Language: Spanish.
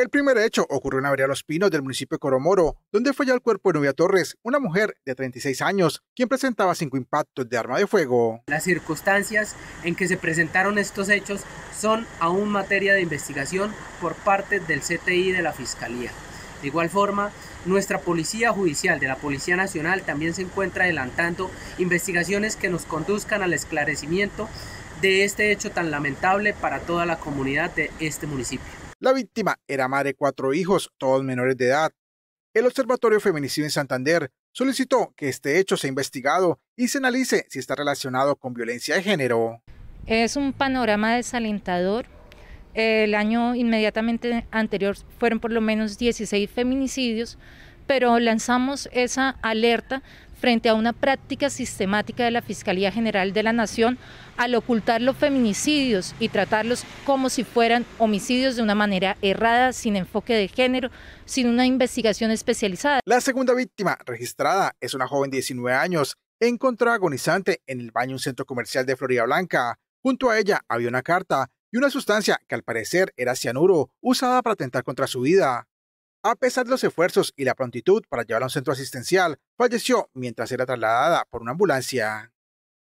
El primer hecho ocurrió en Avería Los Pinos del municipio Coromoro, donde falló el cuerpo de Novia Torres, una mujer de 36 años, quien presentaba cinco impactos de arma de fuego. Las circunstancias en que se presentaron estos hechos son aún materia de investigación por parte del CTI de la Fiscalía. De igual forma, nuestra Policía Judicial de la Policía Nacional también se encuentra adelantando investigaciones que nos conduzcan al esclarecimiento de este hecho tan lamentable para toda la comunidad de este municipio. La víctima era madre de cuatro hijos, todos menores de edad. El Observatorio Feminicidio en Santander solicitó que este hecho sea investigado y se analice si está relacionado con violencia de género. Es un panorama desalentador. El año inmediatamente anterior fueron por lo menos 16 feminicidios, pero lanzamos esa alerta frente a una práctica sistemática de la Fiscalía General de la Nación al ocultar los feminicidios y tratarlos como si fueran homicidios de una manera errada, sin enfoque de género, sin una investigación especializada. La segunda víctima registrada es una joven de 19 años, encontrada agonizante en el baño de un centro comercial de Florida Blanca. Junto a ella había una carta y una sustancia que al parecer era cianuro, usada para atentar contra su vida. A pesar de los esfuerzos y la prontitud para llevarla a un centro asistencial, falleció mientras era trasladada por una ambulancia.